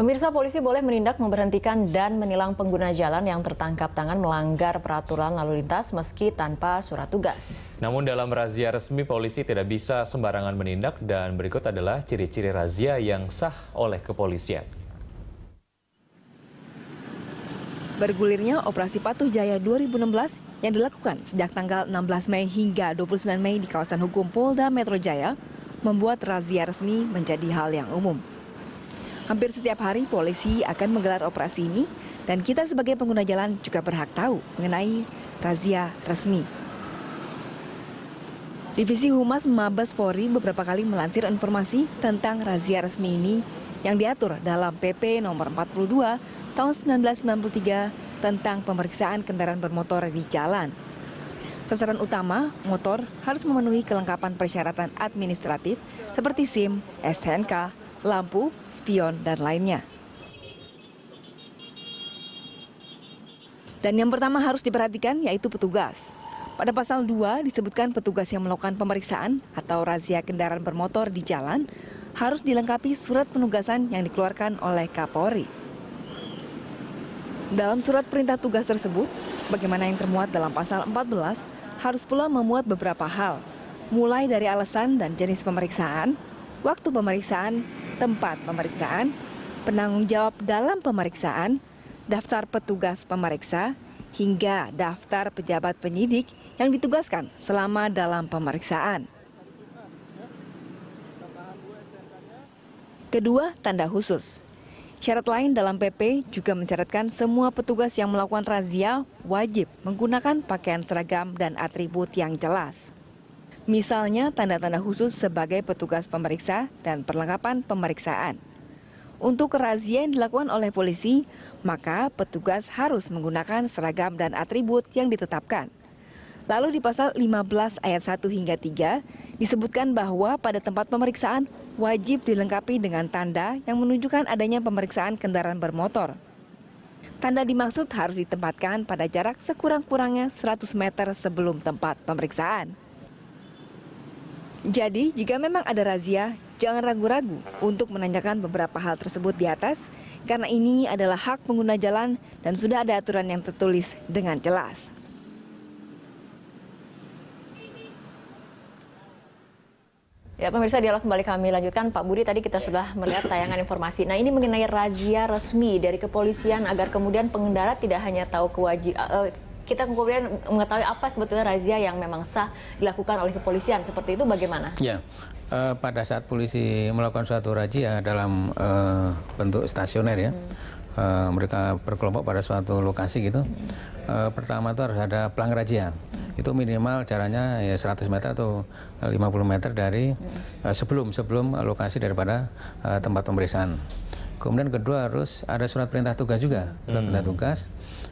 Pemirsa polisi boleh menindak memberhentikan dan menilang pengguna jalan yang tertangkap tangan melanggar peraturan lalu lintas meski tanpa surat tugas. Namun dalam razia resmi polisi tidak bisa sembarangan menindak dan berikut adalah ciri-ciri razia yang sah oleh kepolisian. Bergulirnya operasi Patuh Jaya 2016 yang dilakukan sejak tanggal 16 Mei hingga 29 Mei di kawasan hukum Polda Metro Jaya membuat razia resmi menjadi hal yang umum. Hampir setiap hari polisi akan menggelar operasi ini dan kita sebagai pengguna jalan juga berhak tahu mengenai razia resmi. Divisi Humas Mabes Polri beberapa kali melansir informasi tentang razia resmi ini yang diatur dalam PP nomor 42 tahun 1993 tentang pemeriksaan kendaraan bermotor di jalan. Sasaran utama, motor harus memenuhi kelengkapan persyaratan administratif seperti SIM, STNK, lampu, spion, dan lainnya. Dan yang pertama harus diperhatikan yaitu petugas. Pada pasal 2 disebutkan petugas yang melakukan pemeriksaan atau razia kendaraan bermotor di jalan harus dilengkapi surat penugasan yang dikeluarkan oleh Kapolri. Dalam surat perintah tugas tersebut, sebagaimana yang termuat dalam pasal 14, harus pula memuat beberapa hal, mulai dari alasan dan jenis pemeriksaan, waktu pemeriksaan, tempat pemeriksaan, penanggung jawab dalam pemeriksaan, daftar petugas pemeriksa, hingga daftar pejabat penyidik yang ditugaskan selama dalam pemeriksaan. Kedua, tanda khusus. Syarat lain dalam PP juga mencaratkan semua petugas yang melakukan razia wajib menggunakan pakaian seragam dan atribut yang jelas. Misalnya tanda-tanda khusus sebagai petugas pemeriksa dan perlengkapan pemeriksaan. Untuk razia yang dilakukan oleh polisi, maka petugas harus menggunakan seragam dan atribut yang ditetapkan. Lalu di pasal 15 ayat 1 hingga 3 disebutkan bahwa pada tempat pemeriksaan wajib dilengkapi dengan tanda yang menunjukkan adanya pemeriksaan kendaraan bermotor. Tanda dimaksud harus ditempatkan pada jarak sekurang-kurangnya 100 meter sebelum tempat pemeriksaan. Jadi, jika memang ada razia, jangan ragu-ragu untuk menanyakan beberapa hal tersebut di atas, karena ini adalah hak pengguna jalan dan sudah ada aturan yang tertulis dengan jelas. Ya pemirsa dialog kembali kami lanjutkan Pak Budi tadi kita sudah melihat tayangan informasi. Nah ini mengenai razia resmi dari kepolisian agar kemudian pengendara tidak hanya tahu kewajib uh, eh, kita kemudian mengetahui apa sebetulnya razia yang memang sah dilakukan oleh kepolisian seperti itu bagaimana? Ya, e, pada saat polisi melakukan suatu razia dalam e, bentuk stasioner ya. Hmm. e, mereka berkelompok pada suatu lokasi gitu. E, pertama itu harus ada pelang razia. Itu minimal caranya ya 100 meter atau 50 meter dari uh, sebelum sebelum lokasi daripada uh, tempat pemeriksaan. Kemudian kedua harus ada surat perintah tugas juga, surat hmm. perintah tugas.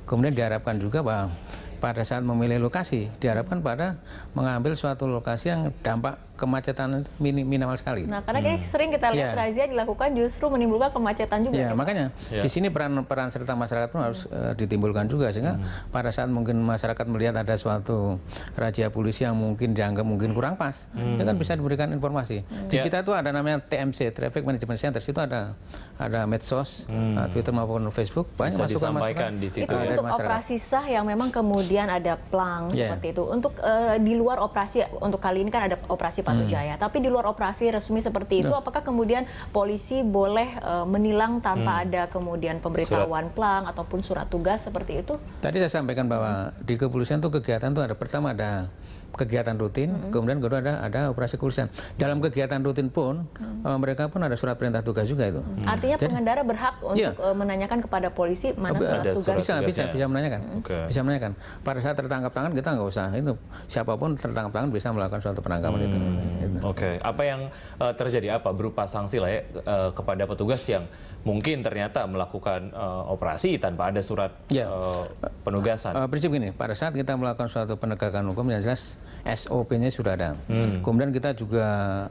Kemudian diharapkan juga bahwa pada saat memilih lokasi diharapkan pada mengambil suatu lokasi yang dampak kemacetan minimal sekali. Nah, karena hmm. sering kita lihat yeah. razia dilakukan justru menimbulkan kemacetan juga. Yeah, makanya yeah. di sini peran-peran serta masyarakat pun harus uh, ditimbulkan juga sehingga hmm. pada saat mungkin masyarakat melihat ada suatu razia polisi yang mungkin dianggap mungkin kurang pas, hmm. ya kan bisa diberikan informasi. Hmm. Di yeah. kita itu ada namanya TMC, Traffic Management Center. Situ ada ada medsos, hmm. Eh, Twitter maupun Facebook banyak bisa masukan disampaikan masukan. di situ. Itu ya. untuk masyarakat. operasi sah yang memang kemudian ada plang yeah. seperti itu. Untuk uh, di luar operasi untuk kali ini kan ada operasi Patu hmm. Jaya. Tapi di luar operasi resmi seperti itu, iya. apakah kemudian polisi boleh uh, menilang tanpa hmm. ada kemudian pemberitahuan surat. plang ataupun surat tugas seperti itu? Tadi saya sampaikan bahwa di kepolisian tuh kegiatan tuh ada pertama ada kegiatan rutin, mm -hmm. kemudian kedua ada ada operasi kepolisian. Dalam kegiatan rutin pun mm -hmm. mereka pun ada surat perintah tugas juga itu. Mm -hmm. Artinya Jadi, pengendara berhak iya. untuk yeah. menanyakan kepada polisi mana surat tugas. bisa bisa ya. bisa menanyakan. okay. Bisa menanyakan. Pada saat tertangkap tangan kita nggak usah itu siapapun tertangkap tangan bisa melakukan suatu penangkapan mm -hmm. itu. Oke, okay. apa yang uh, terjadi apa berupa sanksi lah ya uh, kepada petugas yang mungkin ternyata melakukan uh, operasi tanpa ada surat yeah. Ya. uh, penugasan. Uh, prinsip gini, pada saat kita melakukan suatu penegakan hukum yang jelas SOP-nya sudah ada. Hmm. Kemudian kita juga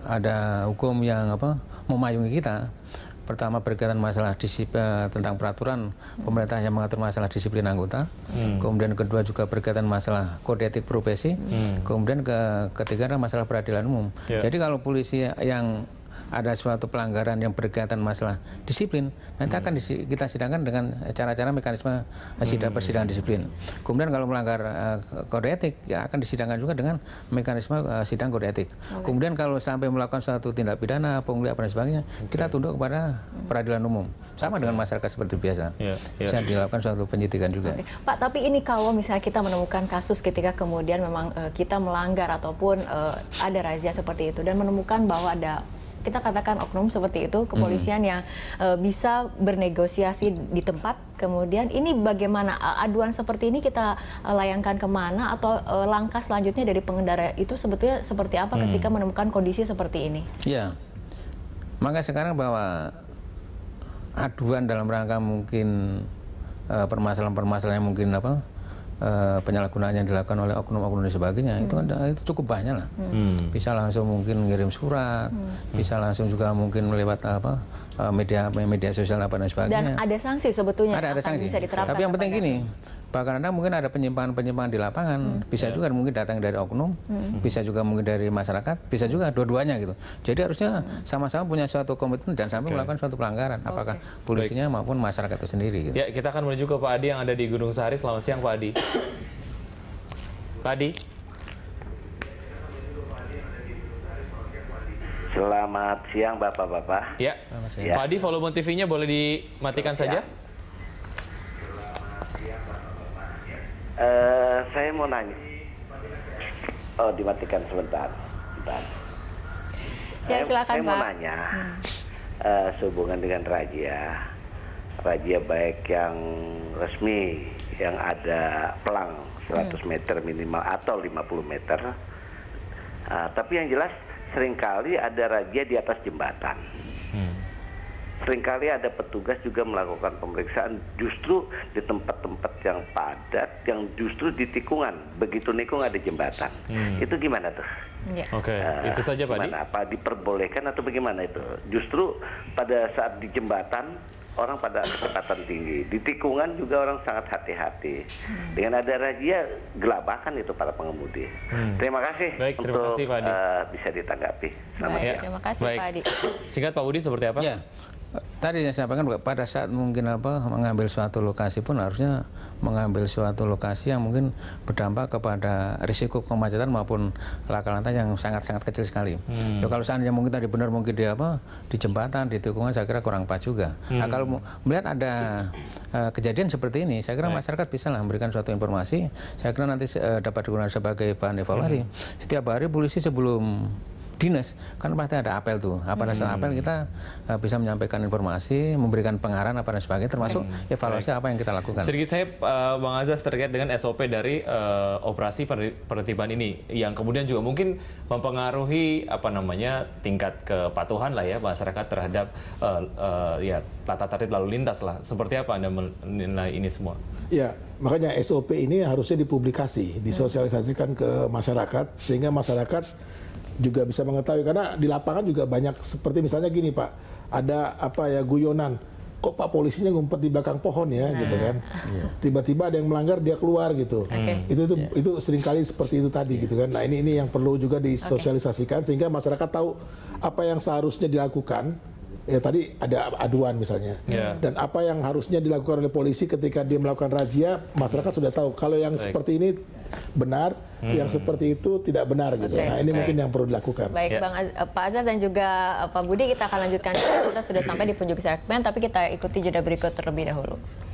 ada hukum yang apa memayungi kita. Pertama berkaitan masalah disiplin eh, tentang peraturan pemerintah yang mengatur masalah disiplin anggota. Hmm. Kemudian kedua juga berkaitan masalah kode etik profesi. Hmm. Kemudian ke, ketiga adalah masalah peradilan umum. Yeah. Jadi kalau polisi yang ada suatu pelanggaran yang berkaitan masalah disiplin, nanti hmm. akan kita sidangkan dengan cara-cara mekanisme sidang hmm. persidangan disiplin. Kemudian kalau melanggar uh, kode etik, ya akan disidangkan juga dengan mekanisme uh, sidang kode etik. Okay. Kemudian kalau sampai melakukan suatu tindak pidana, apa dan sebagainya, okay. kita tunduk kepada peradilan umum, sama okay. dengan masyarakat seperti biasa. Yeah, yeah. Bisa dilakukan suatu penyidikan juga. Okay. Pak, tapi ini kalau misalnya kita menemukan kasus ketika kemudian memang uh, kita melanggar ataupun uh, ada razia seperti itu dan menemukan bahwa ada kita katakan oknum seperti itu kepolisian hmm. yang uh, bisa bernegosiasi di tempat kemudian ini bagaimana eh, aduan seperti ini kita uh, layangkan kemana atau uh, langkah selanjutnya dari pengendara itu sebetulnya seperti apa hmm. ketika menemukan kondisi seperti ini ya maka sekarang bahwa aduan dalam rangka mungkin permasalahan-permasalahan uh, yang mungkin apa Eh, penyalahgunaan yang dilakukan oleh oknum-oknum dan sebagainya hmm. itu kan itu cukup banyak lah hmm. hmm. bisa langsung mungkin ngirim surat hmm. bisa langsung juga mungkin lewat eh, apa eh, media media sosial apa dan sebagainya dan ada sanksi sebetulnya ada ada sanksi bisa tapi yang penting gini bahkan ada mungkin ada penyimpangan-penyimpangan di lapangan hmm. bisa yeah. juga mungkin datang dari oknum hmm. bisa juga mungkin dari masyarakat bisa juga dua-duanya gitu jadi harusnya hmm. sama-sama punya suatu komitmen dan sampai okay. melakukan suatu pelanggaran okay. apakah polisinya Baik. maupun masyarakat itu sendiri gitu. ya kita akan menuju ke Pak Adi yang ada di Gunung Sari selamat siang Pak Adi Pak Adi Selamat siang Bapak-Bapak. Ya. ya. Pak Adi volume TV-nya boleh dimatikan ya. saja. Eh, saya mau nanya. Oh, dimatikan sebentar. Sebentar. Ya, saya, silakan, saya Pak. mau nanya. Hmm. Uh, sehubungan dengan raja, raja baik yang resmi yang ada pelang 100 hmm. meter minimal atau 50 meter. Uh, tapi yang jelas seringkali ada raja di atas jembatan. Hmm seringkali ada petugas juga melakukan pemeriksaan justru di tempat-tempat yang padat yang justru di tikungan begitu nikung ada jembatan hmm. itu gimana tuh? ya. Oke okay. uh, eh, itu saja Pak Apa diperbolehkan atau bagaimana itu? Justru pada saat di jembatan orang pada kecepatan tinggi. Di tikungan juga orang sangat hati-hati. Hmm. Dengan ada razia gelabakan itu para pengemudi. Hmm. Terima kasih Baik, terima untuk kasih, Pak Adi. Uh, bisa ditanggapi. Selamat Baik, ya. Terima kasih Baik. Pak Adi. Singkat Pak Budi seperti apa? Ya tadi yang saya sampaikan pada saat mungkin apa mengambil suatu lokasi pun harusnya mengambil suatu lokasi yang mungkin berdampak kepada risiko kemacetan maupun laka lantas yang sangat-sangat kecil sekali. Hmm. Ya, kalau seandainya mungkin tadi benar mungkin di apa di jembatan di tikungan saya kira kurang pas juga. Nah, hmm. Nah, kalau melihat ada uh, kejadian seperti ini, saya kira masyarakat bisa lah memberikan suatu informasi. Saya kira nanti uh, dapat digunakan sebagai bahan evaluasi. Hmm. Setiap hari polisi sebelum dinas kan pasti ada apel tuh apa nasional hmm. apel kita uh, bisa menyampaikan informasi memberikan pengarahan apa dan sebagainya termasuk hmm. evaluasi Baik. apa yang kita lakukan sedikit saya uh, bang Azas terkait dengan SOP dari uh, operasi penertiban ini yang kemudian juga mungkin mempengaruhi apa namanya tingkat kepatuhan lah ya masyarakat terhadap uh, uh, ya tata tertib lalu lintas lah seperti apa anda menilai ini semua ya makanya SOP ini harusnya dipublikasi disosialisasikan ke masyarakat sehingga masyarakat juga bisa mengetahui karena di lapangan juga banyak seperti misalnya gini Pak, ada apa ya guyonan. Kok Pak polisinya ngumpet di belakang pohon ya gitu nah. gitu kan. Iya. Tiba-tiba yeah. ada yang melanggar dia keluar gitu. Okay. Hmm. Itu itu yeah. itu seringkali seperti itu tadi yeah. gitu kan. Nah, ini ini yang perlu juga disosialisasikan okay. sehingga masyarakat tahu apa yang seharusnya dilakukan ya tadi ada aduan misalnya yeah. dan apa yang harusnya dilakukan oleh polisi ketika dia melakukan razia masyarakat sudah tahu kalau yang Baik. seperti ini benar hmm. yang seperti itu tidak benar gitu nah ini okay. mungkin yang perlu dilakukan baik yeah. bang Az eh, Pak Azaz dan juga eh, Pak Budi kita akan lanjutkan kita sudah sampai di penjuru segmen tapi kita ikuti jeda berikut terlebih dahulu